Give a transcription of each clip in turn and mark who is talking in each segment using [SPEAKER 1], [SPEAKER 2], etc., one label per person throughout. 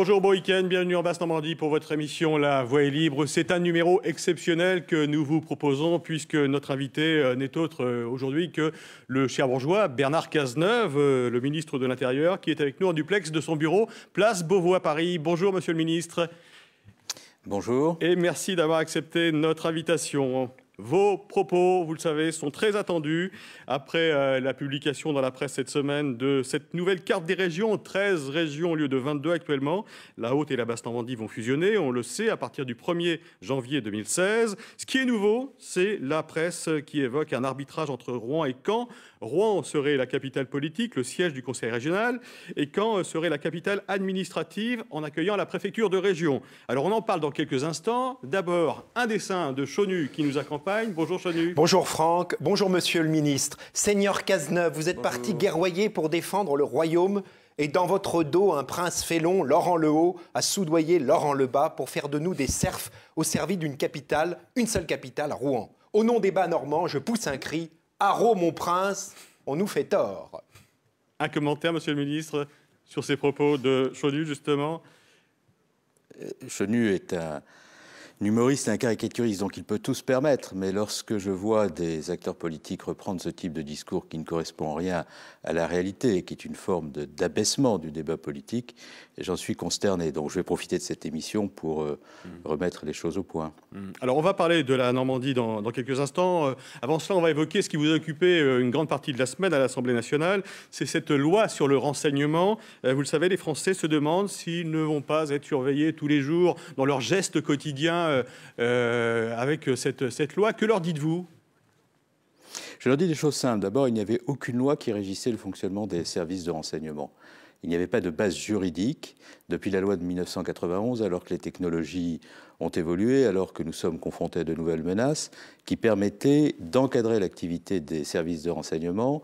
[SPEAKER 1] Bonjour, bon week-end, bienvenue en Basse-Normandie pour votre émission La Voix est libre. C'est un numéro exceptionnel que nous vous proposons puisque notre invité euh, n'est autre euh, aujourd'hui que le cher bourgeois Bernard Cazeneuve, euh, le ministre de l'Intérieur, qui est avec nous en duplex de son bureau, place Beauvau à Paris. Bonjour, monsieur le ministre. Bonjour. Et merci d'avoir accepté notre invitation. Vos propos, vous le savez, sont très attendus après euh, la publication dans la presse cette semaine de cette nouvelle carte des régions, 13 régions au lieu de 22 actuellement. La Haute et la Basse-Normandie vont fusionner, on le sait, à partir du 1er janvier 2016. Ce qui est nouveau, c'est la presse qui évoque un arbitrage entre Rouen et Caen. Rouen serait la capitale politique, le siège du conseil régional, et Caen serait la capitale administrative en accueillant la préfecture de région. Alors on en parle dans quelques instants. D'abord, un dessin de Chonu qui nous accompagne. Bonjour Chonu.
[SPEAKER 2] Bonjour Franck, bonjour Monsieur le Ministre. Seigneur Cazeneuve, vous êtes parti guerroyer pour défendre le royaume et dans votre dos, un prince félon, Laurent le Haut, a soudoyé Laurent le Bas pour faire de nous des serfs au service d'une capitale, une seule capitale, Rouen. Au nom des bas normands, je pousse un cri Haro, mon prince, on nous fait tort.
[SPEAKER 1] Un commentaire, monsieur le ministre, sur ces propos de Chenu, justement
[SPEAKER 3] euh, Chenu est un, un humoriste un caricaturiste, donc il peut tout se permettre, mais lorsque je vois des acteurs politiques reprendre ce type de discours qui ne correspond en rien à la réalité et qui est une forme d'abaissement du débat politique, j'en suis consterné. Donc je vais profiter de cette émission pour euh, mm. remettre les choses au point.
[SPEAKER 1] Mm. Alors on va parler de la Normandie dans, quelques instants. Euh, avant cela, on va évoquer ce qui vous a occupé euh, une grande partie de la semaine à l'Assemblée nationale. C'est cette loi sur le renseignement. vous le savez, les Français se demandent s'ils ne vont pas être surveillés tous les jours dans leurs gestes quotidiens euh, euh, avec cette, cette loi. Que leur dites-vous
[SPEAKER 3] Je leur dis des choses simples. D'abord, il n'y avait aucune loi qui régissait le fonctionnement des services de renseignement. Il n'y avait pas de base juridique depuis la loi de 1991, alors que les technologies ont évolué, alors que nous sommes confrontés à de nouvelles menaces, qui permettaient d'encadrer l'activité des services de renseignement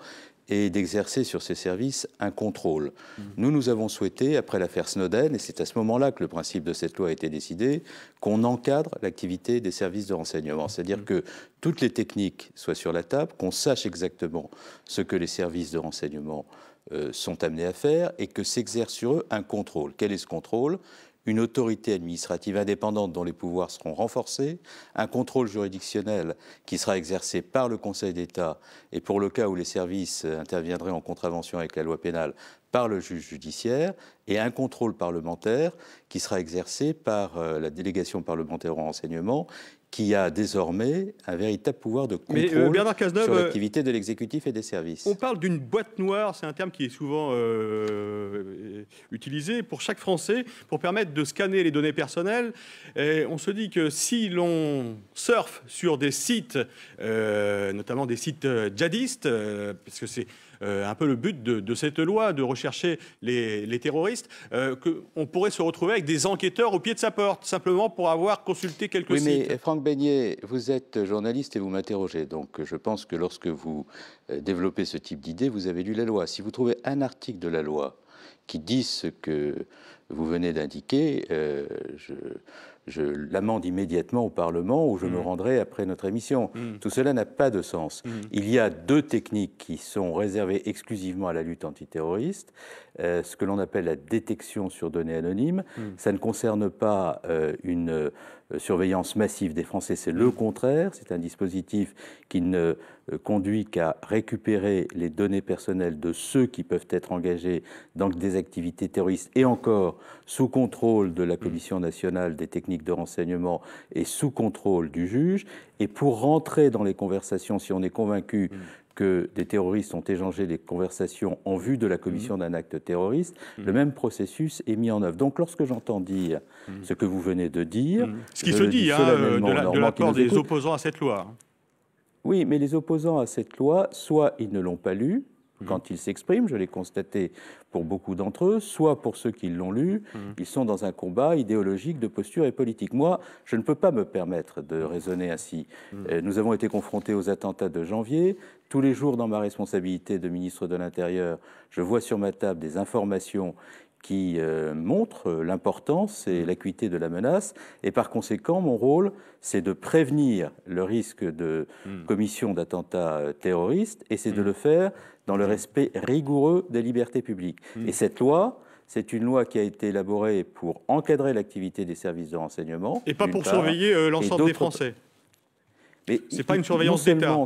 [SPEAKER 3] et d'exercer sur ces services un contrôle. Mmh. Nous, nous avons souhaité, après l'affaire Snowden, et c'est à ce moment-là que le principe de cette loi a été décidé, qu'on encadre l'activité des services de renseignement. C'est-à-dire mmh. que toutes les techniques soient sur la table, qu'on sache exactement ce que les services de renseignement euh, sont amenés à faire et que s'exerce sur eux un contrôle. Quel est ce contrôle une autorité administrative indépendante dont les pouvoirs seront renforcés, un contrôle juridictionnel qui sera exercé par le Conseil d'État et pour le cas où les services interviendraient en contravention avec la loi pénale par le juge judiciaire et un contrôle parlementaire qui sera exercé par euh, la délégation parlementaire au renseignement qui a désormais un véritable pouvoir de euh, contrôle sur euh, l'activité de l'exécutif et des services.
[SPEAKER 1] On parle d'une boîte noire, c'est un terme qui est souvent euh, utilisé pour chaque Français, pour permettre de scanner les données personnelles. Et on se dit que si l'on surfe sur des sites, notamment des sites djihadistes, parce que c'est euh, un peu le but de, cette loi, de rechercher les, terroristes, euh, qu'on pourrait se retrouver avec des enquêteurs au pied de sa porte, simplement pour avoir consulté quelques oui, Mais euh,
[SPEAKER 3] Franck Beignet, vous êtes journaliste et vous m'interrogez. Donc je pense que lorsque vous développez ce type d'idée, vous avez lu la loi. Si vous trouvez un article de la loi qui dit ce que vous venez d'indiquer, je je l'amende immédiatement au Parlement ou je me mmh. rendrai après notre émission. Mmh. Tout cela n'a pas de sens. Mmh. Il y a deux techniques qui sont réservées exclusivement à la lutte antiterroriste. Euh, ce que l'on appelle la détection sur données anonymes. Hmm. Ça ne concerne pas euh, une euh, surveillance massive des Français, c'est le hmm. contraire. C'est un dispositif qui ne conduit qu'à récupérer les données personnelles de ceux qui peuvent être engagés dans des activités terroristes et encore sous contrôle de la hmm. Commission nationale des techniques de renseignement et sous contrôle du juge. Et pour rentrer dans les conversations, si on est convaincu que des terroristes ont échangé des conversations en vue de la commission mmh. d'un acte terroriste, mmh. le même processus est mis en œuvre. Donc lorsque j'entends dire mmh. ce que vous venez de dire... Ce qui se dit hein, de, la, des
[SPEAKER 1] opposants à cette loi.
[SPEAKER 3] Oui, mais les opposants à cette loi, soit ils ne l'ont pas lue, Mhm. quand ils s'expriment, je l'ai constaté pour beaucoup d'entre eux, soit pour ceux qui l'ont lu, mhm. ils sont dans un combat idéologique de posture et politique. Moi, je ne peux pas me permettre de mhm. raisonner ainsi. Euh, nous avons été confrontés aux attentats de janvier. Tous les jours, dans ma responsabilité de ministre de l'Intérieur, je vois sur ma table des informations qui euh, montre euh, l'importance et mmh. l'acuité de la menace. Et par conséquent, mon rôle, c'est de prévenir le risque de mmh. commission d'attentats euh, terroristes, et c'est de mmh. le faire dans le respect rigoureux des libertés publiques. Et cette loi, c'est une loi qui a été élaborée pour encadrer l'activité des services de renseignement. Et pas pour surveiller l'ensemble des Français. Ce c'est pas une surveillance d'État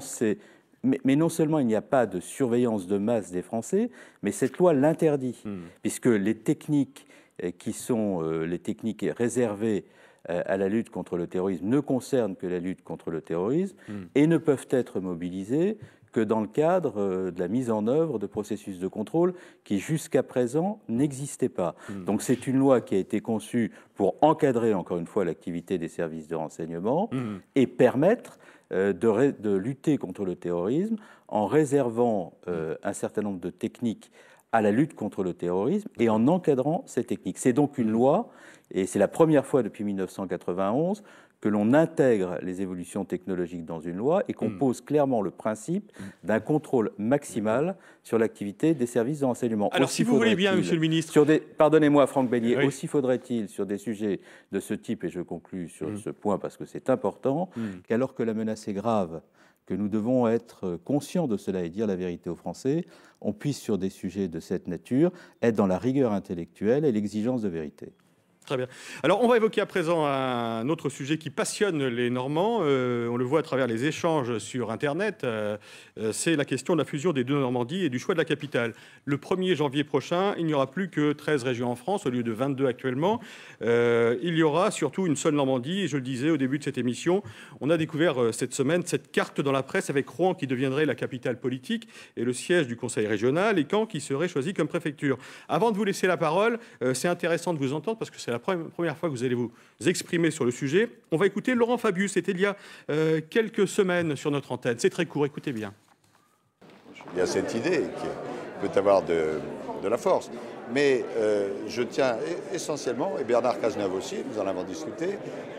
[SPEAKER 3] mais, non seulement il n'y a pas de surveillance de masse des Français, mais cette loi l'interdit, hmm. puisque les techniques euh, qui sont euh, les techniques réservées euh, à la lutte contre le terrorisme ne concernent que la lutte contre le terrorisme hmm. et ne peuvent être mobilisées que dans le cadre de la mise en œuvre de processus de contrôle qui jusqu'à présent n'existaient pas. Hmm. Donc c'est une loi qui a été conçue pour encadrer encore une fois l'activité des services de renseignement et permettre euh, de, lutter contre le terrorisme en réservant euh, un certain nombre de techniques à la lutte contre le terrorisme et en encadrant ces techniques. C'est donc une loi, et c'est la première fois depuis 1991, que l'on intègre les évolutions technologiques dans une loi et qu'on hmm. pose clairement le principe hmm. d'un contrôle maximal sur l'activité des services d'enseignement. Alors, si vous voulez bien, Monsieur le Ministre. pardonnez-moi, Franck Bélier, aussi faudrait-il, sur des sujets de ce type, et je conclus sur hmm. ce point parce que c'est important, qu'alors que la menace est grave, que nous devons être conscients de cela et dire la vérité aux Français, on puisse, sur des sujets de cette nature, être dans la rigueur intellectuelle et l'exigence de vérité.
[SPEAKER 1] Très bien. Alors, on va évoquer à présent un autre sujet qui passionne les Normands. Euh, on le voit à travers les échanges sur Internet. Euh, euh, c'est la question de la fusion des deux Normandies et du choix de la capitale. Le 1er janvier prochain, il n'y aura plus que 13 régions en France au lieu de 22 actuellement. il y aura surtout une seule Normandie. Et je le disais au début de cette émission, on a découvert cette semaine cette carte dans la presse avec Rouen qui deviendrait la capitale politique et le siège du Conseil régional et Caen qui serait choisi comme préfecture. Avant de vous laisser la parole, c'est intéressant de vous entendre parce que ça c'est la première fois que vous allez vous exprimer sur le sujet. On va écouter Laurent Fabius, c'était il y a euh, quelques semaines sur notre antenne. C'est très court, écoutez bien. Il y a cette idée qui peut avoir de, de la force. Mais euh, je tiens e, essentiellement, et Bernard Cazeneuve aussi, nous en avons discuté,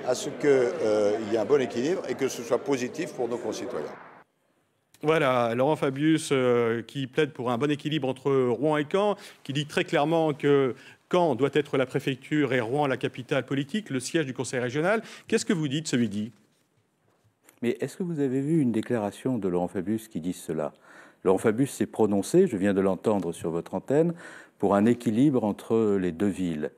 [SPEAKER 1] à ce qu'il euh, y ait un bon équilibre et que ce soit positif pour nos concitoyens. Voilà, Laurent Fabius qui plaide pour un bon équilibre entre Rouen et Caen, qui dit très clairement que quand doit être la préfecture et Rouen la capitale politique, le siège du Conseil régional. Qu'est-ce que vous dites ce midi
[SPEAKER 3] Mais est-ce que vous avez vu une déclaration de Laurent Fabius qui dit cela Laurent Fabius s'est prononcé, je viens de l'entendre sur votre antenne, pour un équilibre entre les deux villes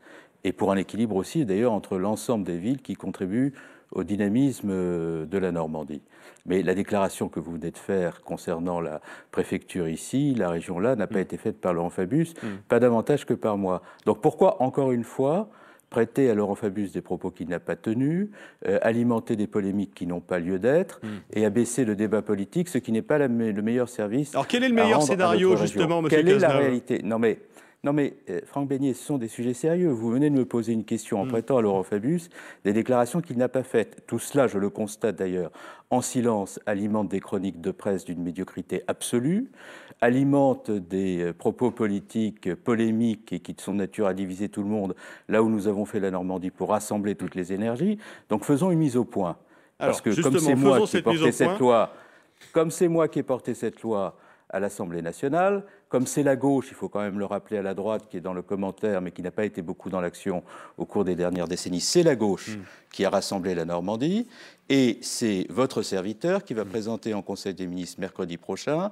[SPEAKER 3] et pour un équilibre aussi d'ailleurs entre l'ensemble des villes qui contribuent au dynamisme euh, de la Normandie. Mais la déclaration que vous venez de faire concernant la préfecture ici, la région là, n'a pas mm. été faite par Laurent Fabius, mm. pas davantage que par moi. Donc pourquoi, encore une fois, prêter à Laurent Fabius des propos qu'il n'a pas tenus, euh, alimenter des polémiques qui n'ont pas lieu d'être mm. et abaisser le débat politique, ce qui n'est pas le meilleur service. Alors quel est le meilleur scénario justement, Monsieur Quelle est la réalité Non mais non mais, euh, Franck Beignet, ce sont des sujets sérieux. Vous venez de me poser une question en mm. prêtant à Laurent Fabius des déclarations qu'il n'a pas faites. Tout cela, je le constate d'ailleurs, en silence, alimente des chroniques de presse d'une médiocrité absolue, alimente des euh, propos politiques euh, polémiques et qui, de son nature, à diviser tout le monde, là où nous avons fait la Normandie pour rassembler toutes les énergies. Donc faisons une mise au point. Parce que comme c'est moi qui cette loi, comme c'est moi qui ai porté cette loi à l'Assemblée nationale, comme c'est la gauche, il faut quand même le rappeler à la droite qui est dans le commentaire, mais qui n'a pas été beaucoup dans l'action au cours des dernières décennies, c'est la gauche hmm. qui a rassemblé la Normandie, et c'est votre serviteur qui va hmm. présenter en Conseil des ministres mercredi prochain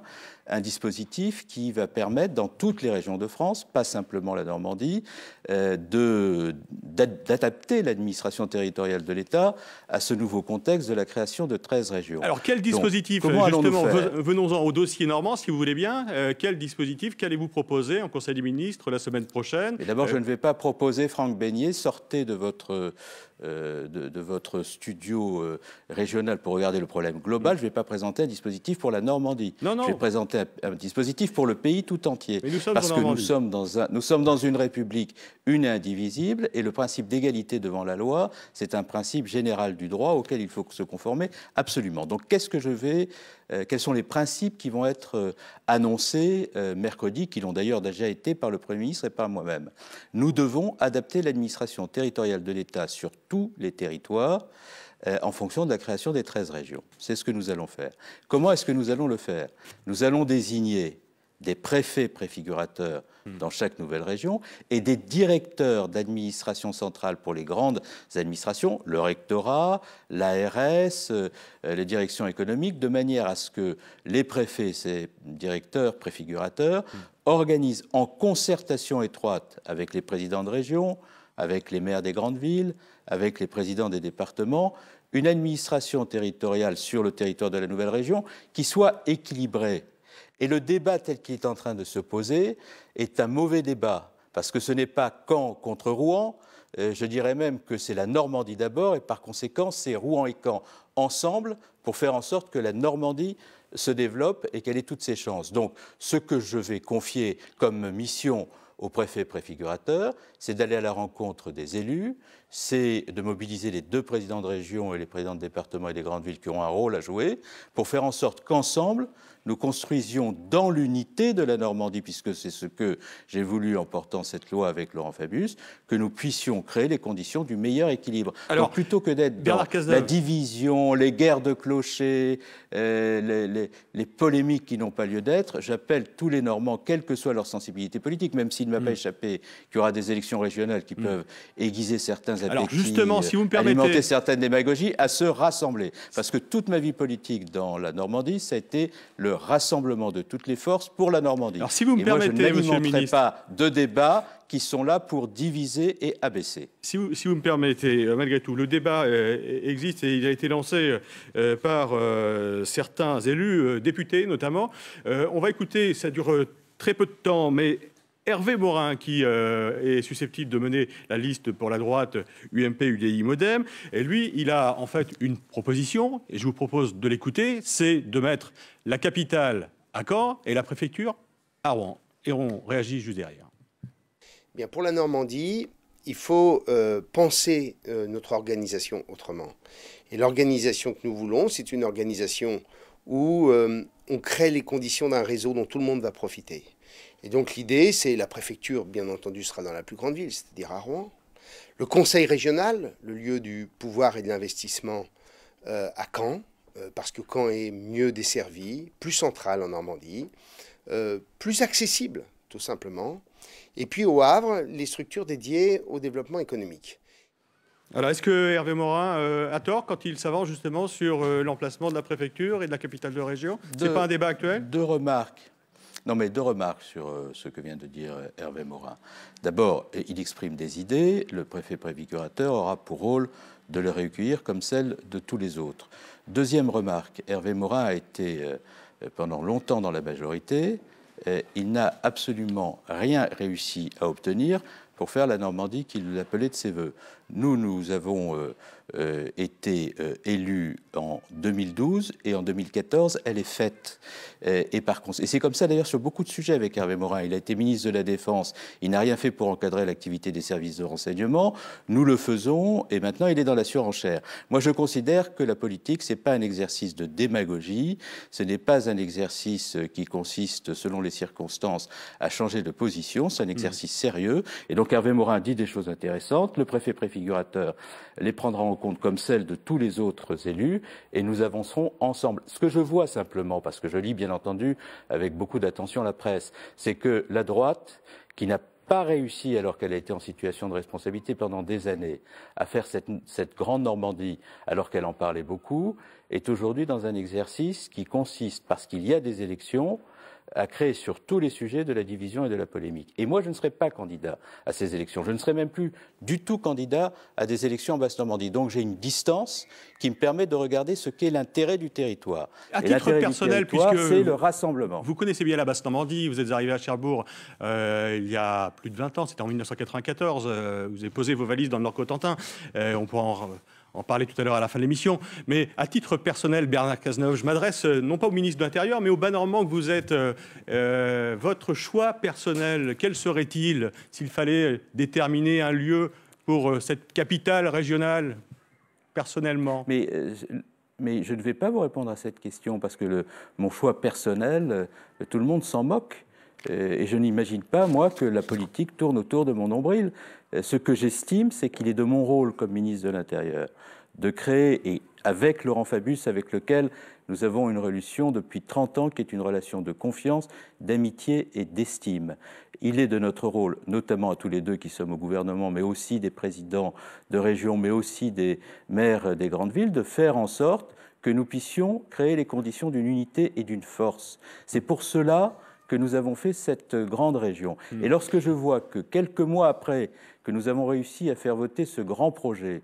[SPEAKER 3] un dispositif qui va permettre dans toutes les régions de France, pas simplement la Normandie, euh, de d'adapter l'administration territoriale de l'État à ce nouveau contexte de la création de 13 régions. Alors quel dispositif, euh, justement,
[SPEAKER 1] venons-en au dossier normand, si vous voulez bien, euh, quel dispositif Qu'allez-vous proposer en Conseil des ministres la semaine prochaine d'abord, je euh, ne
[SPEAKER 3] vais pas proposer, Franck Beignet, sortez de votre, euh, de, votre studio euh, régional pour regarder le problème global. Je ne vais pas présenter un dispositif pour la Normandie. Non, non. Je vais présenter un, dispositif pour le pays tout entier. parce que nous sommes, dans nous sommes dans une République une et indivisible, et le principe d'égalité devant la loi, c'est un principe général du droit auquel il faut se conformer absolument. Donc, qu'est-ce que je vais, quels sont les principes qui vont être annoncés mercredi, qui l'ont d'ailleurs déjà été par le Premier ministre et par moi-même. Nous devons adapter l'administration territoriale de l'État sur tous les territoires euh, en fonction de la création des 13 régions. C'est ce que nous allons faire. Comment est-ce que nous allons le faire Nous allons désigner des préfets préfigurateurs hmm. dans chaque nouvelle région et des directeurs d'administration centrale pour les grandes administrations, le rectorat, l'ARS, euh, les directions économiques, de manière à ce que les préfets, ces directeurs préfigurateurs, hmm. organisent en concertation étroite avec les présidents de région, avec les maires des grandes villes, avec les présidents des départements, une administration territoriale sur le territoire de la nouvelle région qui soit équilibrée et le débat tel qu'il est en train de se poser est un mauvais débat, parce que ce n'est pas Caen contre Rouen, euh, je dirais même que c'est la Normandie d'abord, et par conséquent, c'est Rouen et Caen ensemble pour faire en sorte que la Normandie se développe et qu'elle ait toutes ses chances. Donc, ce que je vais confier comme mission au préfet préfigurateur, c'est d'aller à la rencontre des élus, c'est de mobiliser les deux présidents de région et les présidents de département et des grandes villes qui ont un rôle à jouer pour faire en sorte qu'ensemble, nous construisions dans l'unité de la Normandie, puisque c'est ce que j'ai voulu en portant cette loi avec Laurent Fabius, que nous puissions créer les conditions du meilleur équilibre. Alors, plutôt que d'être dans la division, les guerres de clochers, euh, les, polémiques qui n'ont pas lieu d'être, j'appelle tous les Normands, quelle que soit leur sensibilité politique, même s'il ne m'a mm. pas échappé qu'il y aura des élections régionales qui mm. peuvent aiguiser certains appétits, et alimenter certaines démagogies, à se rassembler. Parce que toute ma vie politique dans la Normandie, ça a été le rassemblement de toutes les forces pour la Normandie. Alors si vous me et permettez, moi, je ne le pas de débats qui sont là pour diviser et abaisser.
[SPEAKER 1] Si vous, si vous me permettez, euh, malgré tout, le débat euh, existe et il a été lancé euh, par certains élus, députés notamment. on va écouter, ça dure très peu de temps, mais Hervé Morin, qui euh, est susceptible de mener la liste pour la droite UMP, UDI, Modem. Et lui, il a en fait une proposition, et je vous propose de l'écouter, c'est de mettre la capitale à Caen et la préfecture à Rouen. Et on réagit juste derrière. Eh bien, pour la Normandie, il faut euh, penser euh, notre organisation autrement. Et l'organisation que nous voulons, c'est une organisation où on crée les conditions d'un réseau dont tout le monde va profiter. Et donc l'idée, c'est la préfecture, bien entendu, sera dans la plus grande ville, c'est-à-dire à Rouen. Le conseil régional, le lieu du pouvoir et de l'investissement euh, à Caen, euh, parce que Caen est mieux desservi, plus central en Normandie, euh, plus accessible, tout simplement. Et puis au Havre, les structures dédiées au développement économique. Alors, est-ce que Hervé Morin a tort quand il s'avance justement sur l'emplacement de la préfecture et de la capitale de région Ce n'est pas un débat
[SPEAKER 3] actuel Deux remarques. Non, mais deux remarques sur euh, ce que vient de dire euh, Hervé Morin. D'abord, il exprime des idées. Le préfet prévicurateur aura pour rôle de les recueillir comme celles de tous les autres. Deuxième remarque, Hervé Morin a été euh, pendant longtemps dans la majorité. Il n'a absolument rien réussi à obtenir pour faire la Normandie qu'il appelait de ses voeux. Nous, nous avons euh, était été euh, élue en 2012 et en 2014, elle est faite. Euh, et par contre, et c'est comme ça d'ailleurs sur beaucoup de sujets avec Hervé Morin. Il a été ministre de la Défense, il n'a rien fait pour encadrer l'activité des services de renseignement. Nous le faisons et maintenant il est dans la surenchère. Moi, je considère que la politique, c'est pas un exercice de démagogie, ce n'est pas un exercice qui consiste, selon les circonstances, à changer de position. C'est un mmh. exercice sérieux. Et donc Hervé Morin dit des choses intéressantes. Le préfet préfigurateur les prendra en comme celle de tous les autres élus et nous avancerons ensemble. Ce que je vois simplement, parce que je lis bien entendu avec beaucoup d'attention la presse, c'est que la droite, qui n'a pas réussi, alors qu'elle a été en situation de responsabilité pendant des années, à faire cette grande Normandie, alors qu'elle en parlait beaucoup, est aujourd'hui dans un exercice qui consiste, parce qu'il y a des élections, à créer sur tous les sujets de la division et de la polémique. Et moi, je ne serai pas candidat à ces élections. Je ne serai même plus du tout candidat à des élections en Basse-Normandie. Donc j'ai une distance qui me permet de regarder ce qu'est l'intérêt du territoire. À titre personnel, puisque c'est le
[SPEAKER 1] rassemblement. Vous connaissez bien la Basse-Normandie. Vous êtes arrivé à Cherbourg euh, il y a plus de 20 ans. C'était en 1994. Euh, vous avez posé vos valises dans le Nord-Cotentin. Euh, on pourra en en parlait tout à l'heure à la fin de l'émission, mais à titre personnel, Bernard Cazeneuve, je m'adresse euh, non pas au ministre de l'Intérieur, mais au bas normand que vous êtes. Euh, euh, votre choix personnel, quel serait-il s'il fallait déterminer un lieu pour cette capitale régionale, personnellement mais, mais je ne vais pas vous répondre à cette question, parce que le, mon choix personnel,
[SPEAKER 3] tout le monde s'en moque. Et je n'imagine pas, moi, que la politique tourne autour de mon nombril. Euh, ce que j'estime, c'est qu'il est de mon rôle comme ministre de l'Intérieur de créer, et avec Laurent Fabius, avec lequel nous avons une relation depuis 30 ans qui est une relation de confiance, d'amitié et d'estime. Il est de notre rôle, notamment à tous les deux qui sommes au gouvernement, mais aussi des présidents de régions, mais aussi des maires des grandes villes, de faire en sorte que nous puissions créer les conditions d'une unité et d'une force. C'est pour cela que nous avons fait cette grande région. Et hmm. lorsque je vois que quelques mois après que nous avons réussi à faire voter ce grand projet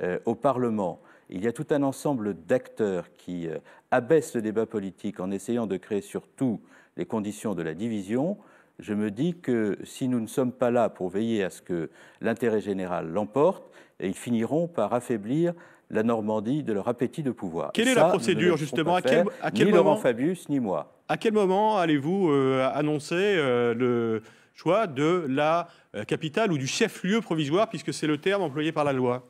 [SPEAKER 3] euh, au Parlement, il y a tout un ensemble d'acteurs qui abaisse euh, abaissent le débat politique en essayant de créer surtout les conditions de la division, je me dis que si nous ne sommes pas là pour veiller à ce que l'intérêt général l'emporte, ils finiront par affaiblir la Normandie de leur appétit de pouvoir. Quelle est la procédure justement à quel, Ni moment, Fabius, ni moi.
[SPEAKER 1] À quel moment allez-vous euh, annoncer euh, le choix de la euh, capitale ou du chef-lieu provisoire, puisque c'est le terme employé par la loi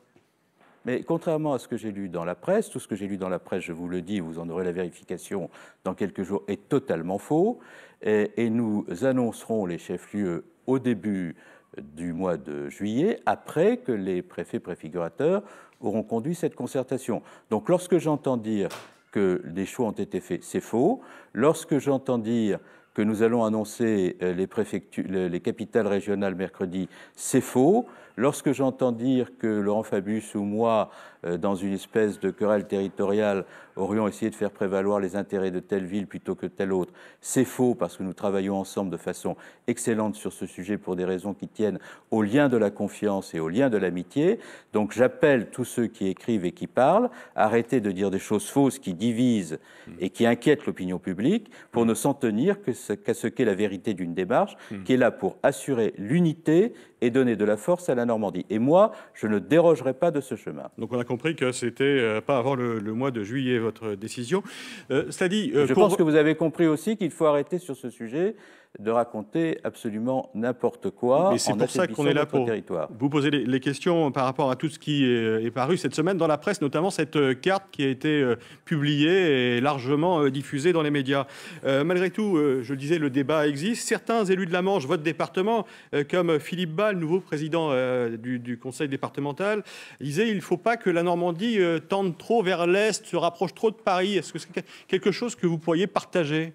[SPEAKER 1] mais contrairement à ce que j'ai
[SPEAKER 3] lu dans la presse, tout ce que j'ai lu dans la presse, je vous le dis, vous en aurez la vérification dans quelques jours, est totalement faux. et nous annoncerons les chefs-lieux au début du mois de juillet, après que les préfets préfigurateurs auront conduit cette concertation. Donc lorsque j'entends dire que les choix ont été faits, c'est faux. Lorsque j'entends dire que nous allons annoncer euh, les, les capitales régionales mercredi, c'est faux. Lorsque j'entends dire que Laurent Fabius ou moi, euh, dans une espèce de querelle territoriale, aurions essayé de faire prévaloir les intérêts de telle ville plutôt que telle autre, c'est faux parce que nous travaillons ensemble de façon excellente sur ce sujet pour des raisons qui tiennent au lien de la confiance et au lien de l'amitié. Donc j'appelle tous ceux qui écrivent et qui parlent à arrêter de dire des choses fausses qui divisent et qui inquiètent l'opinion publique pour ne s'en tenir qu'à ce qu'est la vérité d'une démarche hmm. qui est là pour assurer l'unité et donner de la force à la Normandie. Et moi, je ne dérogerai pas de ce chemin.
[SPEAKER 1] Donc on a compris que c'était euh, pas avant le, mois de juillet votre décision. cela euh, dit, euh, je pense que vous avez compris aussi
[SPEAKER 3] qu'il faut arrêter sur ce sujet de raconter absolument n'importe quoi. Et c'est pour ça qu'on est là pour territoire.
[SPEAKER 1] vous poser les, questions par rapport à tout ce qui est, paru cette semaine dans la presse, notamment cette euh, carte qui a été euh, publiée et largement euh, diffusée dans les médias. malgré tout, je disais, le débat existe. Certains élus de la Manche, votre département, comme Philippe Ball, nouveau président du, conseil départemental, disaient il ne faut pas que la Normandie tende trop vers l'Est, se rapproche trop de Paris. Est-ce que c'est quelque chose que vous pourriez partager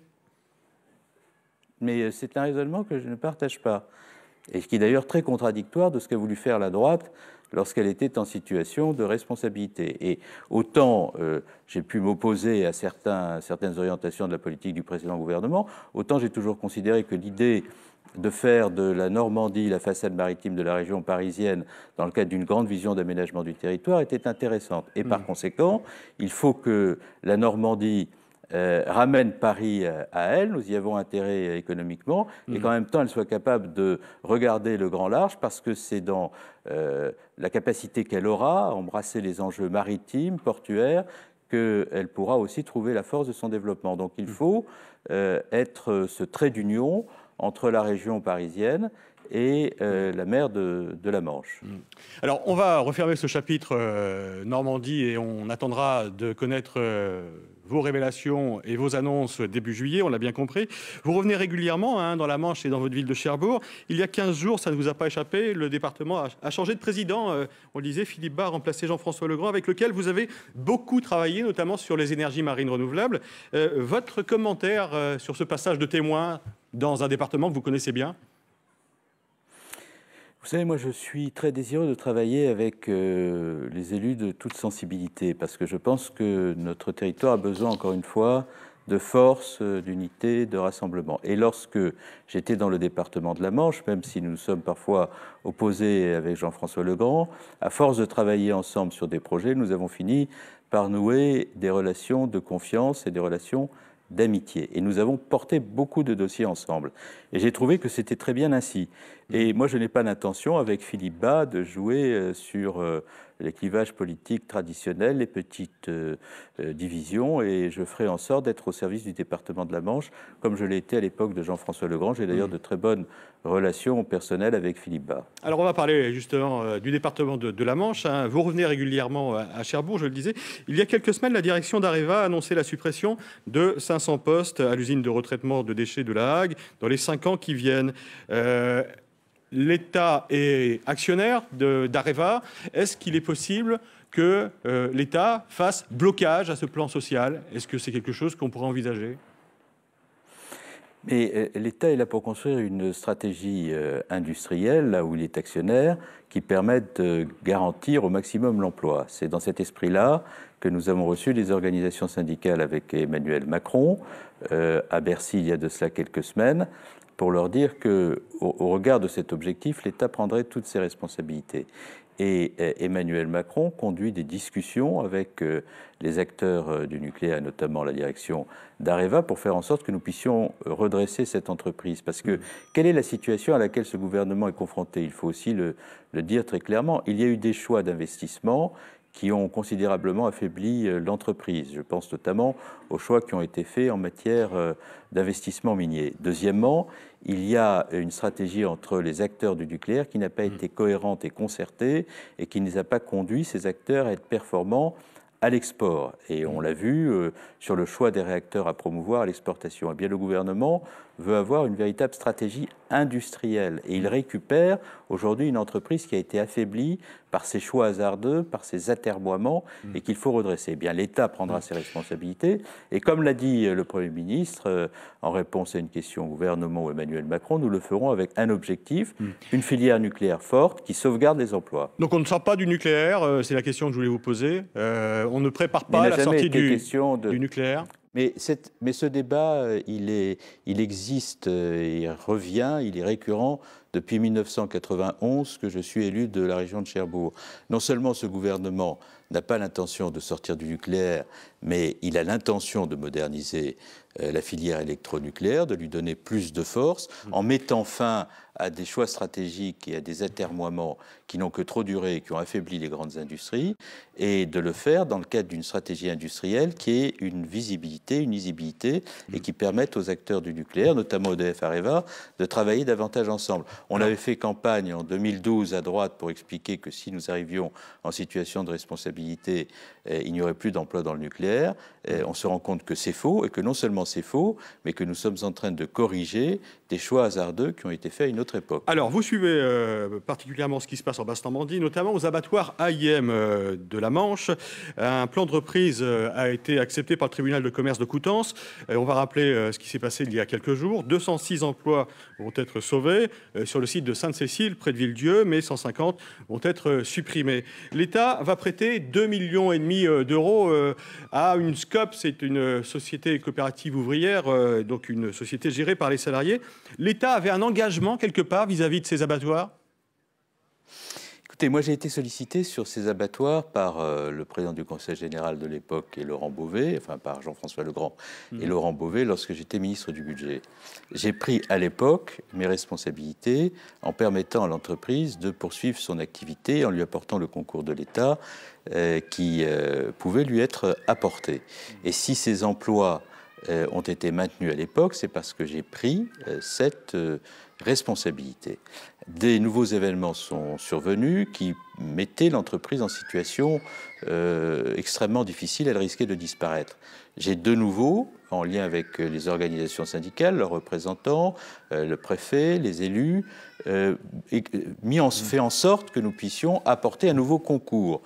[SPEAKER 3] mais euh, c'est un raisonnement que je ne partage pas, et qui est d'ailleurs très contradictoire de ce qu'a voulu faire la droite lorsqu'elle était en situation de responsabilité. Et autant euh, j'ai pu m'opposer à, certaines orientations de la politique du précédent gouvernement, autant j'ai toujours considéré que l'idée de faire de la Normandie la façade maritime de la région parisienne dans le cadre d'une grande vision d'aménagement du territoire était intéressante. Et par mmh. conséquent, il faut que la Normandie euh, ramène Paris euh, à elle, nous y avons intérêt économiquement, mm. et qu'en même temps elle soit capable de regarder le grand large, parce que c'est dans euh, la capacité qu'elle aura à embrasser les enjeux maritimes, portuaires, qu'elle pourra aussi trouver la force de son développement. Donc il mm. faut être ce trait d'union entre la région parisienne et mm. la mer de, la Manche.
[SPEAKER 1] Alors, on va refermer ce chapitre Normandie et on attendra de connaître vos révélations et vos annonces début juillet, on l'a bien compris. Vous revenez régulièrement hein, dans la Manche et dans votre ville de Cherbourg. Il y a 15 jours, ça ne vous a pas échappé, le département a, changé de président. Euh, on le disait, Philippe Barr a Jean-François Legrand, avec lequel vous avez beaucoup travaillé, notamment sur les énergies marines renouvelables. Euh, votre commentaire euh, sur ce passage de témoin dans un département que vous connaissez bien
[SPEAKER 3] vous savez, moi, je suis très désireux de travailler avec euh, les élus de toute sensibilité, parce que je pense que notre territoire a besoin, encore une fois, de force, euh, d'unité, de rassemblement. Et lorsque j'étais dans le département de la Manche, même si nous sommes parfois opposés avec Jean-François Legrand, à force de travailler ensemble sur des projets, nous avons fini par nouer des relations de confiance et des relations d'amitié. Et nous avons porté beaucoup de dossiers ensemble. Et j'ai trouvé que c'était très bien ainsi. Mmh. Et moi, je n'ai pas l'intention, avec Philippe Bas, de jouer euh, sur euh, les clivages politiques traditionnels, les petites euh, divisions, et je ferai en sorte d'être au service du département de la Manche, comme je l'ai été à l'époque de Jean-François Legrand. J'ai d'ailleurs mmh. de très bonnes relations personnelles avec Philippe Bas.
[SPEAKER 1] Alors, on va parler justement du département de, la Manche. Hein. Vous revenez régulièrement à Cherbourg, je le disais. Il y a quelques semaines, la direction d'Areva a annoncé la suppression de 500 postes à l'usine de retraitement de déchets de La Hague dans les ans qui viennent. Euh, L'État est actionnaire de d'Areva. Est-ce qu'il est possible que euh, l'État fasse blocage à ce plan social Est-ce que c'est quelque chose qu'on pourrait envisager
[SPEAKER 3] Mais euh, l'État est là pour construire une stratégie industrielle, là où il est actionnaire, qui permette de garantir au maximum l'emploi. C'est dans cet esprit-là que nous avons reçu les organisations syndicales avec Emmanuel Macron à Bercy il y a de cela quelques semaines pour leur dire que, au, regard de cet objectif, l'État prendrait toutes ses responsabilités. Et euh, Emmanuel Macron conduit des discussions avec euh, les acteurs euh, du nucléaire, notamment la direction d'Areva, pour faire en sorte que nous puissions redresser cette entreprise. Parce que mm. quelle est la situation à laquelle ce gouvernement est confronté Il faut aussi le, le dire très clairement. Il y a eu des choix d'investissement qui ont considérablement affaibli euh, l'entreprise. Je pense notamment aux choix qui ont été faits en matière euh, d'investissement minier. Deuxièmement, il y a une stratégie entre les acteurs du nucléaire qui n'a pas mm. été cohérente et concertée et qui ne les a pas conduits, ces acteurs, à être performants à l'export. Et on mm. l'a vu euh, sur le choix des réacteurs à promouvoir à l'exportation. Eh bien, le gouvernement veut avoir une véritable stratégie industrielle. Et il récupère aujourd'hui une entreprise qui a été affaiblie par ses choix hasardeux, par ses atermoiements, mm. et qu'il faut redresser. Eh bien, l'État prendra mm. ses responsabilités. Et comme l'a dit euh, le Premier ministre, euh, en réponse à une question au gouvernement ou Emmanuel Macron, nous le ferons avec un objectif, mm. une filière nucléaire forte qui sauvegarde les emplois.
[SPEAKER 1] Donc on ne sort pas du nucléaire, euh, c'est la question que je voulais vous poser. on ne prépare pas la sortie du,
[SPEAKER 3] du nucléaire mais, ce débat, euh, il, il, existe, euh, il revient, il est récurrent depuis 1991 que je suis élu de la région de Cherbourg. Non seulement ce gouvernement n'a pas l'intention de sortir du nucléaire, mais il a l'intention de moderniser euh, la filière électronucléaire, de lui donner plus de force, mmh. en mettant fin à des choix stratégiques et à des atermoiements qui n'ont que trop duré et qui ont affaibli les grandes industries, et de le faire dans le cadre d'une stratégie industrielle qui est une visibilité, une lisibilité, et mm. qui permette aux acteurs du nucléaire, notamment EDF Areva, de travailler davantage ensemble. On mm. avait fait campagne en 2012 à droite pour expliquer que si nous arrivions en situation de responsabilité, eh, il n'y aurait plus d'emplois dans le nucléaire. Eh, mm. on se rend compte que c'est faux, et que non seulement c'est faux, mais que nous sommes en train de corriger des choix hasardeux qui ont été faits à une autre époque.
[SPEAKER 1] Alors, vous suivez euh, particulièrement ce qui se passe en Basse-Normandie, notamment aux abattoirs AIM euh, de la Manche. Un plan de reprise euh, a été accepté par le tribunal de commerce de Coutances. on va rappeler ce qui s'est passé il y a quelques jours. 206 emplois vont être sauvés sur le site de Sainte-Cécile, près de Villedieu, mais 150 vont être supprimés. L'État va prêter 2,5 millions et demi d'euros à une SCOP, c'est une société coopérative ouvrière, donc une société gérée par les salariés. L'État avait un engagement quelque part vis-à-vis de ces abattoirs
[SPEAKER 3] Écoutez, moi j'ai été sollicité sur ces abattoirs par euh, le président du Conseil général de l'époque et Laurent Beauvais, enfin par Jean-François Legrand et mhm. Laurent Beauvais lorsque j'étais ministre du Budget. J'ai pris à l'époque mes responsabilités en permettant à l'entreprise de poursuivre son activité en lui apportant le concours de l'État euh, qui euh, pouvait lui être apporté. Et si ces emplois euh, ont été maintenus à l'époque, c'est parce que j'ai pris euh, cette euh, responsabilité. Des nouveaux événements sont survenus qui mettaient l'entreprise en situation extrêmement difficile, elle risquait de disparaître. J'ai de nouveau, en lien avec euh, les organisations syndicales, leurs représentants, euh, le préfet, les élus, euh, mis en, mmh. fait en sorte que nous puissions apporter un nouveau concours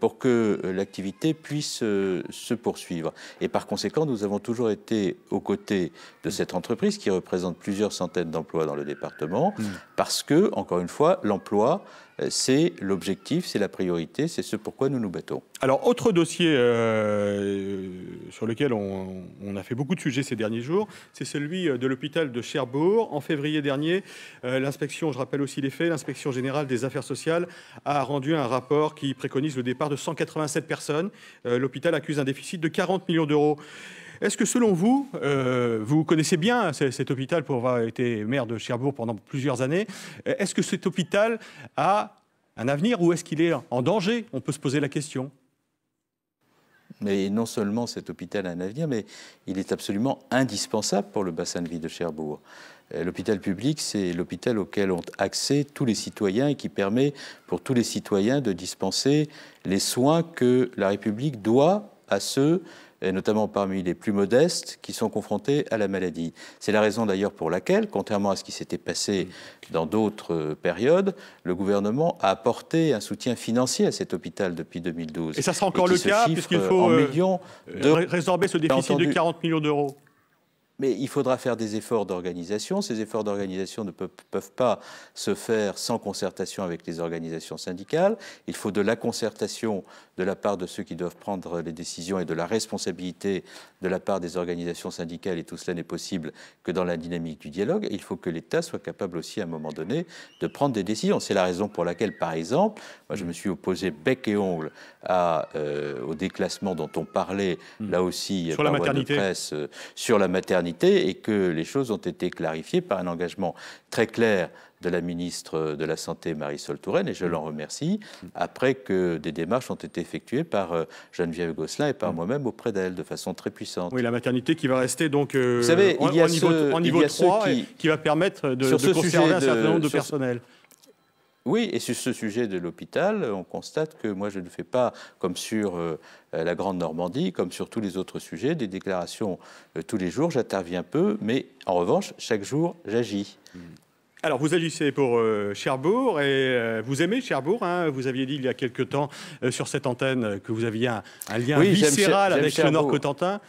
[SPEAKER 3] pour que l'activité puisse se poursuivre. Et par conséquent, nous avons toujours été aux côtés de mmh. cette entreprise qui représente plusieurs centaines d'emplois dans le département, mmh. parce que, encore une fois, l'emploi c'est l'objectif, c'est la priorité, c'est ce pourquoi nous nous battons.
[SPEAKER 1] Alors, autre dossier euh, sur lequel on, a fait beaucoup de sujets ces derniers jours, c'est celui euh, de l'hôpital de Cherbourg. En février dernier, euh, l'inspection, je rappelle aussi les faits, l'inspection générale des affaires sociales a rendu un rapport qui préconise le départ de 187 personnes. l'hôpital accuse un déficit de 40 millions d'euros. Est-ce que selon vous, euh, vous connaissez bien cet hôpital pour avoir été maire de Cherbourg pendant plusieurs années, euh, est-ce que cet hôpital a un avenir ou est-ce qu'il est en danger On peut se poser la question.
[SPEAKER 3] Mais non seulement cet hôpital a un avenir, mais il est absolument indispensable pour le bassin de vie de Cherbourg. Euh, l'hôpital public, c'est l'hôpital auquel ont accès tous les citoyens et qui permet pour tous les citoyens de dispenser les soins que la République doit à ceux et euh, notamment parmi les plus modestes, qui sont confrontés à la maladie. C'est la raison d'ailleurs pour laquelle, contrairement à ce qui s'était passé dans d'autres euh, périodes, le gouvernement a apporté un soutien financier à cet hôpital depuis 2012. Et ça sera encore le cas, puisqu'il faut euh,
[SPEAKER 1] résorber ce déficit de 40 millions d'euros. Mais il faudra faire
[SPEAKER 3] des efforts d'organisation. Ces efforts d'organisation ne peuvent, pas se faire sans concertation avec les organisations syndicales. Il faut de la concertation de la part de ceux qui doivent prendre les décisions et de la responsabilité de la part des organisations syndicales. Et tout cela n'est possible que dans la dynamique du dialogue. Il faut que l'État soit capable aussi, à un moment donné, de prendre des décisions. C'est la raison pour laquelle, par exemple, moi, je me suis opposé bec et ongle à, euh, au déclassement dont on parlait, mmh. là aussi, sur la presse, euh, sur la maternité et que les choses ont été clarifiées par un engagement très clair de la ministre de la Santé, Marisol Touraine, et je l'en remercie, après que des démarches ont été effectuées par euh, Geneviève Gosselin et par mm. moi-même auprès d'elle, de façon très puissante.
[SPEAKER 1] Oui, la maternité qui va rester donc euh, Vous savez, en, il niveau, en 3 qui, va permettre de, conserver un certain nombre de, de personnels.
[SPEAKER 3] Oui, et sur ce sujet de l'hôpital, on constate que moi je ne fais pas, comme sur euh, la Grande Normandie, comme sur tous les autres sujets, des déclarations euh, tous les jours, j'interviens peu, mais en revanche, chaque jour, j'agis. Mm.
[SPEAKER 1] Alors, vous agissez pour euh, Cherbourg et vous aimez Cherbourg. Hein. vous aviez dit il y a quelques temps sur cette antenne que vous aviez un, lien viscéral avec le Nord-Cotentin.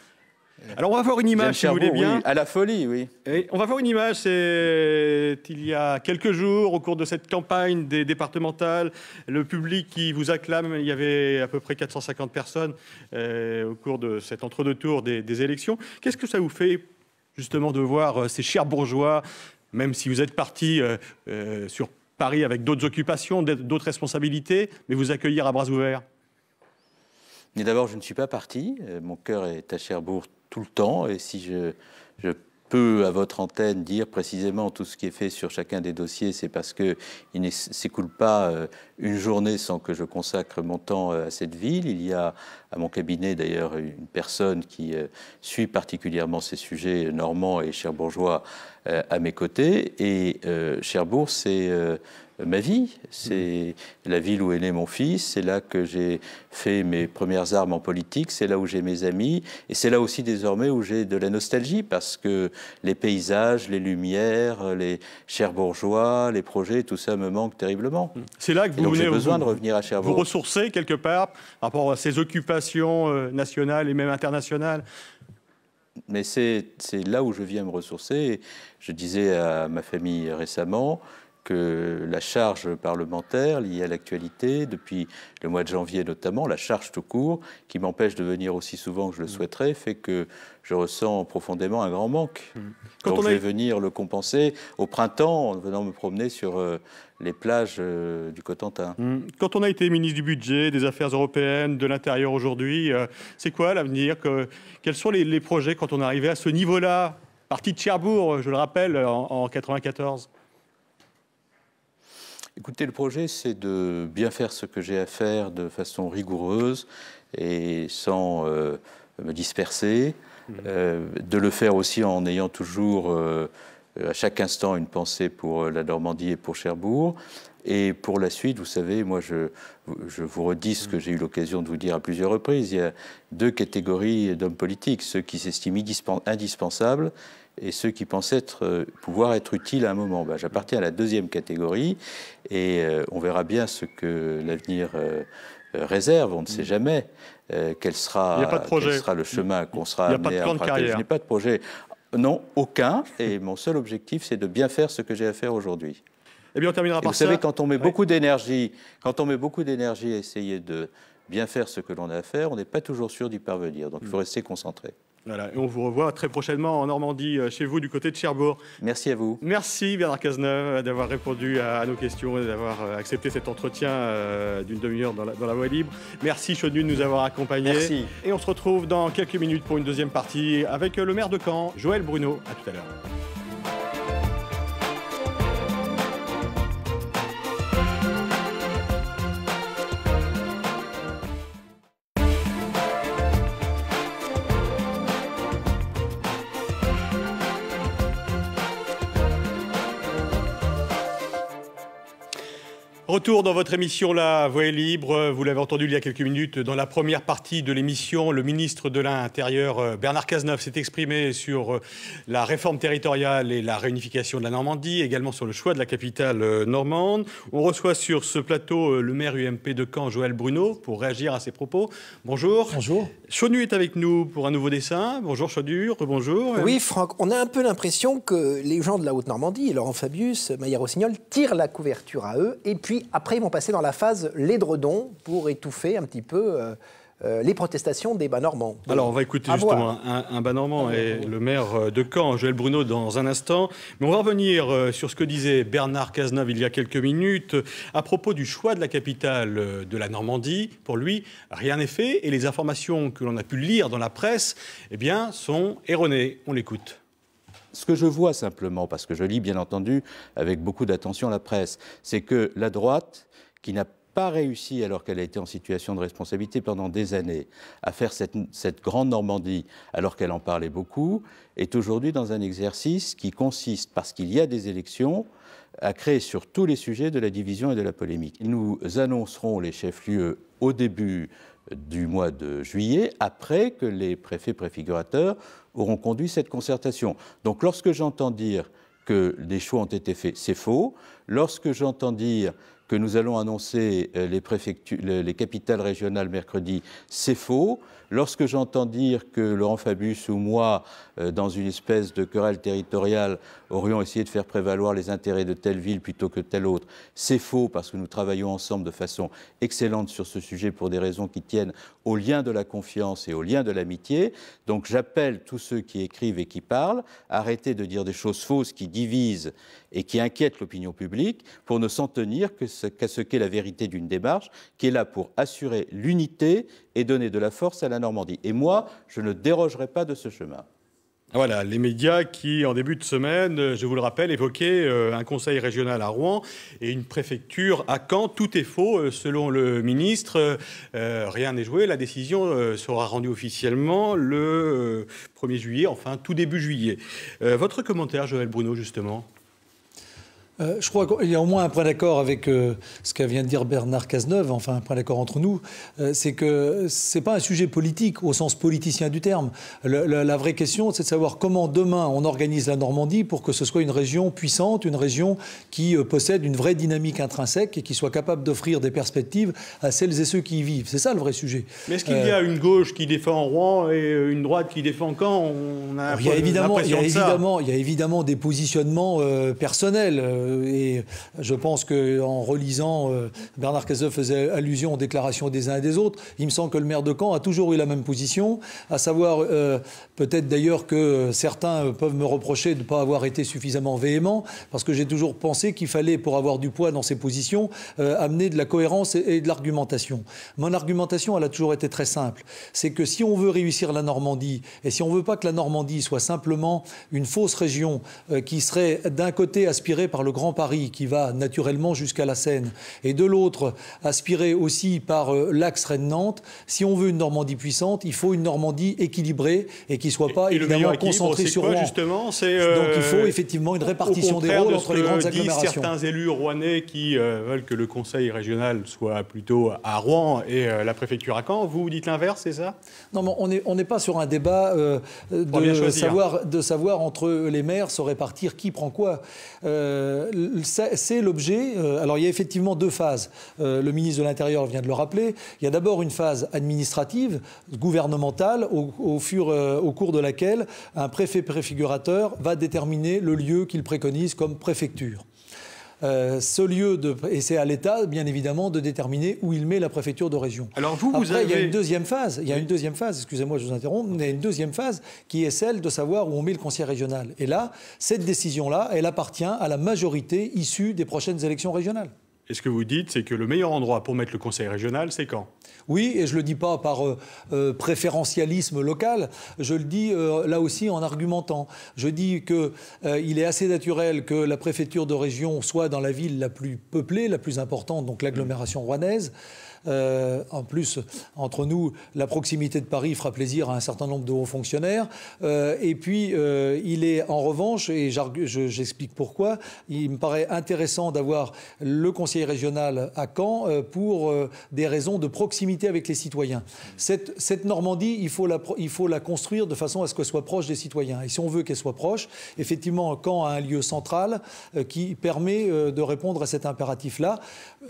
[SPEAKER 1] Euh, Alors on va voir une image, si vous voulez bien. à la folie, oui. on va voir une image, c'est il y a quelques jours, au cours de cette campagne départementale, le public qui vous acclame, il y avait à peu près 450 personnes euh, au cours de cet entre-deux tours des, élections. Qu'est-ce que ça vous fait justement de voir euh, ces chers bourgeois, même si vous êtes partis sur Paris avec d'autres occupations, d'autres responsabilités, mais vous accueillir à bras ouverts
[SPEAKER 3] mais d'abord, je ne suis pas parti. Mon cœur est à Cherbourg tout le temps. Et si je, peux à votre antenne dire précisément tout ce qui est fait sur chacun des dossiers, c'est parce qu'il ne s'écoule pas euh, une journée sans que je consacre mon temps euh, à cette ville. Il y a à mon cabinet d'ailleurs une personne qui euh, suit particulièrement ces sujets normands et cherbourgeois euh, à mes côtés. Et Cherbourg, c'est ma vie. C'est mm-hmm. la ville où est né mon fils, c'est là que j'ai fait mes premières armes en politique, c'est là où j'ai mes amis, et c'est là aussi désormais où j'ai de la nostalgie, parce que les paysages, les lumières, les cherbourgeois, les projets, tout ça me manque terriblement. C'est là que vous besoin vous, de revenir à Cherbourg. Vous
[SPEAKER 1] ressourcez quelque part par rapport à ces occupations euh, nationales et même internationales
[SPEAKER 3] mais c'est, là où je viens me ressourcer. Je disais à ma famille récemment que la charge parlementaire liée à l'actualité, depuis le mois de janvier notamment, la charge tout court, qui m'empêche de venir aussi souvent que je le mm. souhaiterais, fait que je ressens profondément un grand manque.
[SPEAKER 1] Mm. Quand Donc on je vais
[SPEAKER 3] venir le compenser au printemps en venant me promener sur, euh, les plages euh, du Cotentin.
[SPEAKER 1] Hum. Quand on a été ministre du Budget, des Affaires européennes, de l'Intérieur aujourd'hui, euh, c'est quoi l'avenir que, Quels sont les, projets quand on est arrivé à ce niveau-là Parti de Cherbourg, je le rappelle, en, 1994. – 94 Écoutez, le
[SPEAKER 3] projet, c'est de bien faire ce que j'ai à faire de façon rigoureuse et sans euh, me disperser, mmh. de le faire aussi en ayant toujours euh, à chaque instant une pensée pour euh, la Normandie et pour Cherbourg. Et pour la suite, vous savez, moi, je, je vous redis ce que j'ai eu l'occasion de vous dire à plusieurs reprises. Il y a deux catégories d'hommes politiques, ceux qui s'estiment indispensables et ceux qui pensent être, euh, pouvoir être utiles à un moment. Ben, j'appartiens à la deuxième catégorie et on verra bien ce que l'avenir réserve. On ne sait jamais. quel, sera, quel sera le chemin qu'on sera amené à Il Je n'ai pas de projet. Non, aucun. Et mon seul objectif, c'est de bien faire ce que j'ai à faire aujourd'hui.
[SPEAKER 1] Eh bien, on terminera par ça. Vous savez, quand on met beaucoup
[SPEAKER 3] d'énergie, quand on met beaucoup d'énergie à essayer de bien faire ce que l'on a à faire, on n'est pas toujours sûr d'y parvenir. Donc, il faut mm. rester concentré
[SPEAKER 1] et on vous revoit très prochainement en Normandie, euh, chez vous, du côté de Cherbourg. Merci à vous. Merci Bernard Cazeneuve d'avoir répondu à, nos questions et d'avoir euh, accepté cet entretien euh, d'une demi-heure dans, la, voie libre. Merci Chaudu de nous avoir accompagnés. Merci. Et on se retrouve dans quelques minutes pour une deuxième partie avec le maire de Caen, Joël Bruno. À tout à l'heure. Retour dans votre émission La Voix libre. Vous l'avez entendu il y a quelques minutes dans la première partie de l'émission. Le ministre de l'Intérieur, euh, Bernard Cazeneuve, s'est exprimé sur euh, la réforme territoriale et la réunification de la Normandie, également sur le choix de la capitale euh, normande. On reçoit sur ce plateau le maire UMP de Caen, Joël Bruno, pour réagir à ses propos. Bonjour. Bonjour. Chaunu est avec nous pour un nouveau dessin. Bonjour Chaudu, bonjour. Oui,
[SPEAKER 2] Franck, on a un peu l'impression que les gens de la Haute-Normandie, Laurent Fabius, Maillard Rossignol, tirent la couverture à eux et puis après, ils vont passer dans la phase l'édredon pour étouffer un petit peu. Euh, euh, les protestations des bas normands. Alors on va écouter justement
[SPEAKER 1] un, bas normand et le maire euh, de Caen, Joël Bruno, dans un instant. Mais on va revenir sur ce que disait Bernard Cazeneuve il y a quelques minutes à propos du choix de la capitale de la Normandie. Pour lui, rien n'est fait et les informations que l'on a pu lire dans la presse eh bien, sont erronées. On l'écoute ce que je
[SPEAKER 3] vois simplement, parce que je lis bien entendu avec beaucoup d'attention la presse, c'est que la droite, qui n'a pas réussi, alors qu'elle a été en situation de responsabilité pendant des années, à faire cette, grande Normandie, alors qu'elle en parlait beaucoup, est aujourd'hui dans un exercice qui consiste, parce qu'il y a des élections, à créer sur tous les sujets de la division et de la polémique. Nous annoncerons les chefs-lieux au début du mois de juillet, après que les préfets préfigurateurs auront conduit cette concertation. Donc lorsque j'entends dire que des choix ont été faits, c'est faux. Lorsque j'entends dire que nous allons annoncer euh, les, préfectures les capitales régionales mercredi, c'est faux. Lorsque j'entends dire que Laurent Fabius ou moi, euh, dans une espèce de querelle territoriale, aurions essayé de faire prévaloir les intérêts de telle ville plutôt que telle autre, c'est faux parce que nous travaillons ensemble de façon excellente sur ce sujet pour des raisons qui tiennent au lien de la confiance et au lien de l'amitié. Donc j'appelle tous ceux qui écrivent et qui parlent arrêtez de dire des choses fausses qui divisent et qui inquiète l'opinion publique pour ne s'en tenir qu'à ce, qu'est la vérité d'une démarche qui est là pour assurer l'unité et donner de la force à la
[SPEAKER 1] Normandie. Et moi, je ne dérogerai pas de ce chemin. Voilà, les médias qui, en début de semaine, euh, je vous le rappelle, évoquaient euh, un conseil régional à Rouen et une préfecture à Caen. Tout est faux, euh, selon le ministre. rien n'est joué. La décision sera rendue officiellement le 1er juillet, enfin tout début juillet. votre commentaire, Joël Bruno, justement
[SPEAKER 2] euh, je crois qu'il y a au moins un point d'accord avec euh, ce qu'a vient de dire Bernard Cazeneuve, enfin un point d'accord entre nous, euh, c'est que ce n'est pas un sujet politique au sens politicien du terme. la, vraie question, c'est de savoir comment demain on organise la Normandie pour que ce soit une région puissante, une région qui possède une vraie dynamique intrinsèque et qui soit capable d'offrir des perspectives à celles et ceux qui y vivent. C'est ça le vrai sujet. Mais est-ce qu'il y a une gauche qui défend Rouen et une droite qui défend Caen on a il, y évidemment, il, évidemment, il y a évidemment des positionnements personnels euh, et je pense qu'en relisant, euh, Bernard Cazeneuve faisait allusion aux déclarations des uns et des autres. Il me semble que le maire de Caen a toujours eu la même position, à savoir euh, peut-être d'ailleurs que certains peuvent me reprocher de ne pas avoir été suffisamment véhément, parce que j'ai toujours pensé qu'il fallait, pour avoir du poids dans ses positions, amener de la cohérence et de l'argumentation. Mon argumentation, elle a toujours été très simple. C'est que si on veut réussir la Normandie, et si on ne veut pas que la Normandie soit simplement une fausse région qui serait d'un côté aspirée par le Grand Paris qui va naturellement jusqu'à la Seine et de l'autre aspiré aussi par euh, l'axe Rennes-Nantes, si on veut une Normandie puissante, il faut une Normandie équilibrée et qui ne soit pas évidemment concentrée sur Rouen. Justement, c'est euh, Donc il faut effectivement une répartition des rôles entre les grandes agglomérations. certains
[SPEAKER 1] élus rouennais qui euh, veulent que le
[SPEAKER 2] conseil régional soit plutôt à Rouen et la préfecture à Caen, vous dites l'inverse, c'est ça Non, mais on n'est pas sur un débat de, hein. savoir, de savoir entre les maires se répartir qui prend quoi. Euh, c'est l'objet. Euh, alors, il y a effectivement deux phases. Euh, le ministre de l'Intérieur vient de le rappeler. Il y a d'abord une phase administrative, gouvernementale, au cours de laquelle un préfet préfigurateur va déterminer le lieu qu'il préconise comme préfecture. Euh, ce lieu, et c'est à l'État, bien évidemment, de déterminer où il met la préfecture de région. Alors vous, Après, il y a une deuxième phase, il y a une deuxième phase, excusez-moi, je vous interromps, il y a une deuxième phase qui est celle de savoir où on met le conseil régional. Et là, cette décision-là, elle appartient à la majorité issue des prochaines élections régionales. Et ce que vous dites, c'est que le meilleur endroit pour mettre le Conseil régional, c'est quand Oui, et je ne le dis pas par euh, euh, préférentialisme local, je le dis euh, là aussi en argumentant. Je dis qu'il est assez naturel que la préfecture de région soit dans la ville la plus peuplée, la plus importante, donc l'agglomération rouennaise. Euh, en plus, entre nous, la proximité de Paris fera plaisir à un certain nombre de hauts fonctionnaires. Euh, et puis, euh, il est en revanche, et j'explique pourquoi, il me paraît intéressant d'avoir le conseil régional à Caen pour des raisons de proximité avec les citoyens. Cette, Normandie, il faut, la, il faut la construire de façon à ce qu'elle soit proche des citoyens. Et si on veut qu'elle soit proche, effectivement, Caen a un lieu central qui permet de répondre à cet impératif-là.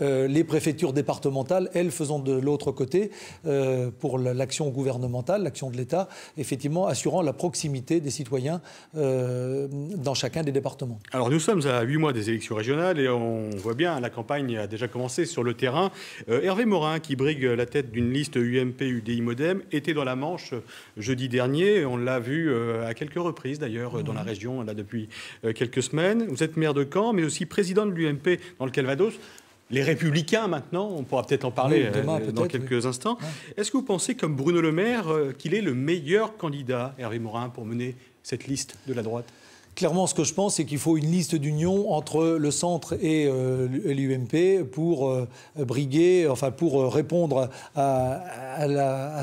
[SPEAKER 2] les préfectures départementales, elles, faisons de l'autre côté, euh, pour l'action gouvernementale, l'action de l'État, effectivement, assurant la proximité des citoyens euh, dans chacun des départements.
[SPEAKER 1] Alors nous sommes à huit mois des élections régionales et on voit bien, la campagne a déjà commencé sur le terrain. Euh, Hervé Morin, qui brigue la tête d'une liste UMP-UDI-Modem, était dans la Manche jeudi dernier. On l'a vu à quelques reprises d'ailleurs dans la région, là depuis quelques semaines. Vous êtes maire de Caen, mais aussi président de l'UMP dans le Calvados les Républicains maintenant, on pourra peut-être en parler euh, dans quelques instants. Est-ce que vous pensez, comme Bruno Le Maire, euh, qu'il est le meilleur candidat, Hervé Morin, pour mener cette liste
[SPEAKER 2] de la droite Clairement, ce que je pense, c'est qu'il faut une liste d'union entre le centre et euh, l'UMP pour euh, briguer, enfin pour euh, répondre à,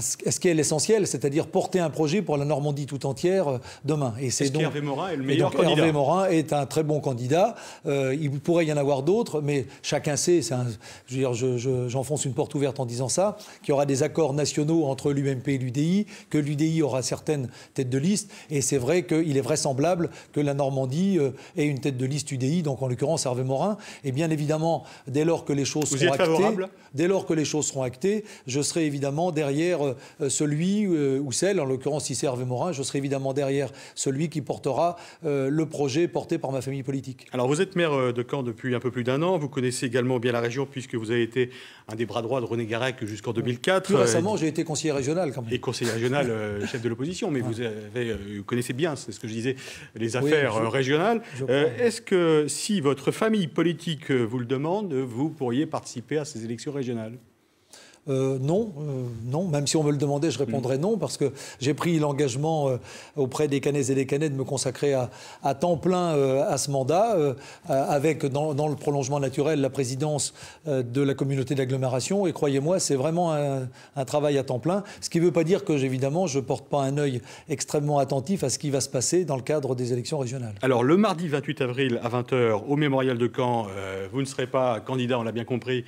[SPEAKER 2] ce qui est l'essentiel, c'est-à-dire porter un projet pour la Normandie tout entière demain. Et c'est -ce donc
[SPEAKER 1] Morin est le meilleur candidat. Hervé
[SPEAKER 2] Morin est un très bon candidat. il pourrait y en avoir d'autres, mais chacun sait. j'enfonce une porte ouverte en disant ça. Qu'il y aura des accords nationaux entre l'UMP et l'UDI, que l'UDI aura certaines têtes de liste, et c'est vrai qu'il est vraisemblable que la Normandie euh, et une tête de liste UDI, donc en l'occurrence Hervé Morin. Et bien évidemment, dès lors que les choses seront actées, dès lors que les choses seront actées, je serai évidemment derrière euh, celui euh, ou celle, en l'occurrence si c'est Hervé Morin, je serai évidemment derrière celui qui portera le projet porté par ma famille politique.
[SPEAKER 1] Alors vous êtes maire de Caen depuis un peu plus d'un an, vous connaissez également bien la région puisque vous avez été un des bras droits de René Garec jusqu'en 2004. Plus récemment,
[SPEAKER 2] j'ai été conseiller régional quand même. Et conseiller
[SPEAKER 1] régional, chef de l'opposition, mais vous, avez, vous connaissez bien, c'est ce que je disais, les affaires euh, régional euh, Est-ce que si votre famille politique vous le demande, vous pourriez participer à ces élections régionales
[SPEAKER 2] euh, non, euh, non. Même si on me le demandait, je répondrais non, parce que j'ai pris l'engagement euh, auprès des Canets et des Canets de me consacrer à, temps plein à ce mandat, avec dans, le prolongement naturel la présidence de la communauté d'agglomération. Et croyez-moi, c'est vraiment un, travail à temps plein. Ce qui ne veut pas dire que, évidemment, je ne porte pas un œil extrêmement attentif à ce qui va se passer dans le cadre des élections régionales.
[SPEAKER 1] Alors, le mardi 28 avril à 20h, au mémorial de Caen, vous ne serez pas candidat, on l'a bien compris,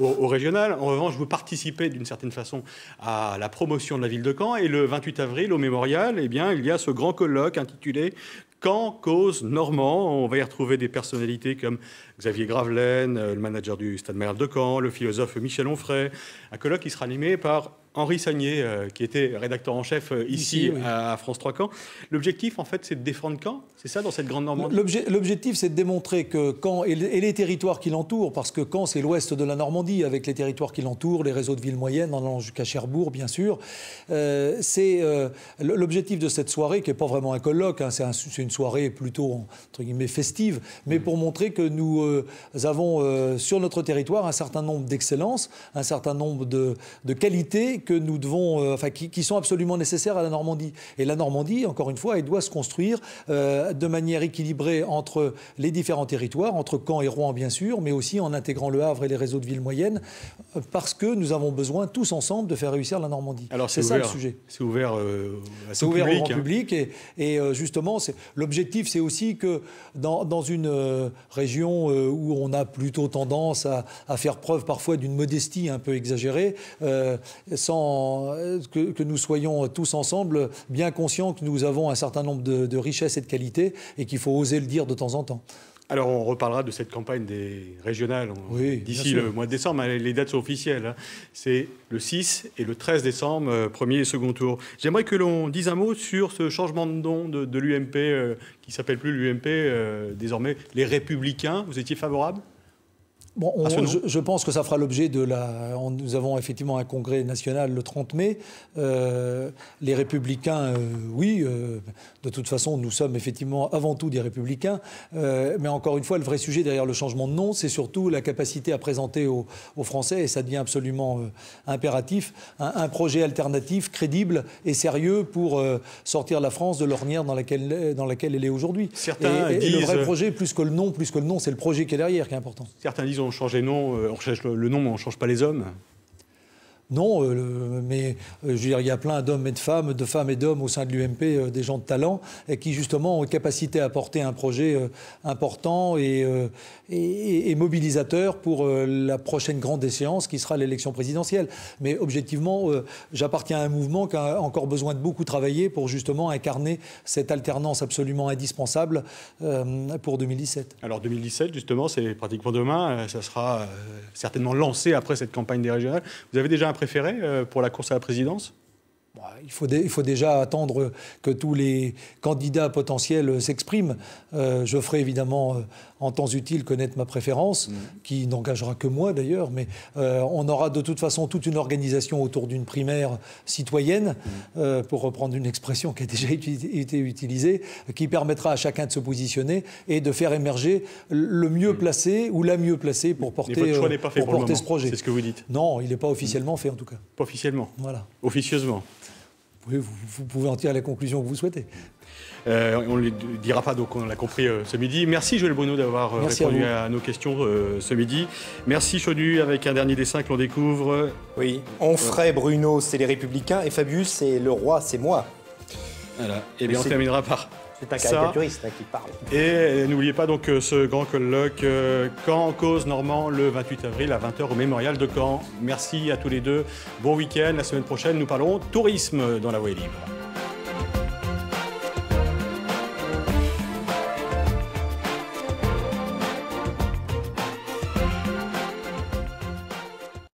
[SPEAKER 1] au, régional. En revanche, vous participer d'une certaine façon à la promotion de la ville de Caen. Et le 28 avril, au mémorial, eh bien, il y a ce grand colloque intitulé Caen, cause normand. On va y retrouver des personnalités comme Xavier Gravelaine, euh, le manager du Stade Maire de Caen, le philosophe Michel Onfray. Un colloque qui sera animé par Henri Sagné, euh, qui était rédacteur en chef euh, ici, à France 3 Caen. L'objectif, en fait, c'est de défendre Caen, c'est ça, dans cette grande
[SPEAKER 2] Normandie L'objectif, c'est de démontrer que Caen et les territoires qui l'entourent, parce que Caen, c'est l'ouest de la Normandie, avec les territoires qui l'entourent, les réseaux de villes moyennes, en allant jusqu'à Cherbourg, bien sûr. Euh, c'est l'objectif de cette soirée, qui n'est pas vraiment un colloque, hein, c'est une soirée plutôt, entre guillemets, festive, mais mmh. pour montrer que nous avons sur notre territoire un certain nombre d'excellences, un certain nombre de, de qualités que nous devons, euh, enfin, qui, sont absolument nécessaires à la Normandie. Et la Normandie, encore une fois, elle doit se construire euh, de manière équilibrée entre les différents territoires, entre Caen et Rouen, bien sûr, mais aussi en intégrant le Havre et les réseaux de villes moyennes, euh, parce que nous avons besoin tous ensemble de faire réussir la Normandie. Alors c'est ça le sujet. C'est ouvert, ouvert public, au grand hein. public et, justement l'objectif, c'est aussi que dans, dans, une région où on a plutôt tendance à, faire preuve parfois d'une modestie un peu exagérée, sans euh, que, que, nous soyons tous ensemble bien conscients que nous avons un certain nombre de, richesses et de qualités et qu'il faut oser le dire de temps en temps.
[SPEAKER 1] Alors, on reparlera de cette campagne des régionales hein, d'ici le mois de décembre. Hein, les dates sont officielles. Hein. C'est le 6 et le 13 décembre, euh, premier et second tour. J'aimerais que l'on dise un mot sur ce changement de nom de, l'UMP, euh, qui s'appelle plus l'UMP, désormais les Républicains. Vous étiez favorable
[SPEAKER 2] je, pense que ça fera l'objet de la. nous avons effectivement un congrès national le 30 mai. Euh, les républicains, euh, oui, euh, de toute façon, nous sommes effectivement avant tout des républicains. mais encore une fois, le vrai sujet derrière le changement de nom, c'est surtout la capacité à présenter aux, Français, et ça devient absolument impératif, un, projet alternatif, crédible et sérieux pour sortir la France de l'ornière dans laquelle, dans laquelle elle est aujourd'hui. Certains et, le vrai projet, plus que le nom, plus que le nom, c'est le projet qui est derrière qui est important. Certains disent on change les noms, euh, on change
[SPEAKER 1] le nom, mais on ne change pas les hommes.
[SPEAKER 2] Non, euh, mais euh, je veux dire, il y a plein d'hommes et de femmes, de femmes et d'hommes au sein de l'UMP, euh, des gens de talent, qui justement ont capacité à porter un projet important et, mobilisateur pour la prochaine grande échéance qui sera l'élection présidentielle. Mais objectivement, j'appartiens à un mouvement qui a encore besoin de beaucoup travailler pour justement incarner cette alternance absolument indispensable pour 2017.
[SPEAKER 1] Alors 2017, justement, c'est pratiquement demain, ça sera certainement lancé après cette campagne des régionales. Vous avez déjà préféré euh, pour la course à la présidence
[SPEAKER 2] bah, il faut, il faut, déjà attendre que tous les candidats potentiels s'expriment. Euh, je ferai évidemment, euh, en temps utile, connaître ma préférence, mm. qui n'engagera que moi d'ailleurs, mais euh, on aura de toute façon toute une organisation autour d'une primaire citoyenne, mm. pour reprendre une expression qui a déjà été utilisée, qui permettra à chacun de se positionner et de faire émerger le mieux mm. placé ou la mieux placée pour porter, choix pas fait pour, porter ce projet. C'est ce que vous dites. Non, il n'est pas officiellement fait en tout cas. Pas officiellement. Voilà. Officieusement vous, vous, pouvez en tirer la conclusion que vous souhaitez.
[SPEAKER 1] Euh, on ne le dira pas, donc on l'a compris euh, ce midi. Merci Joël Bruno d'avoir euh, répondu à, nos questions ce midi. Merci Chonu avec un dernier dessin que l'on découvre. Oui, Onfray,
[SPEAKER 2] Bruno, c'est les Républicains et Fabius, c'est le roi, c'est moi.
[SPEAKER 1] Voilà, eh et bien on terminera par c'est un caricaturiste hein, qui parle. Et, n'oubliez pas donc euh, ce grand colloque Quand euh, cause Normand le 28 avril à 20h au Mémorial de Caen. Merci à tous les deux. Bon week-end. La semaine prochaine, nous parlons tourisme dans la Voie libre.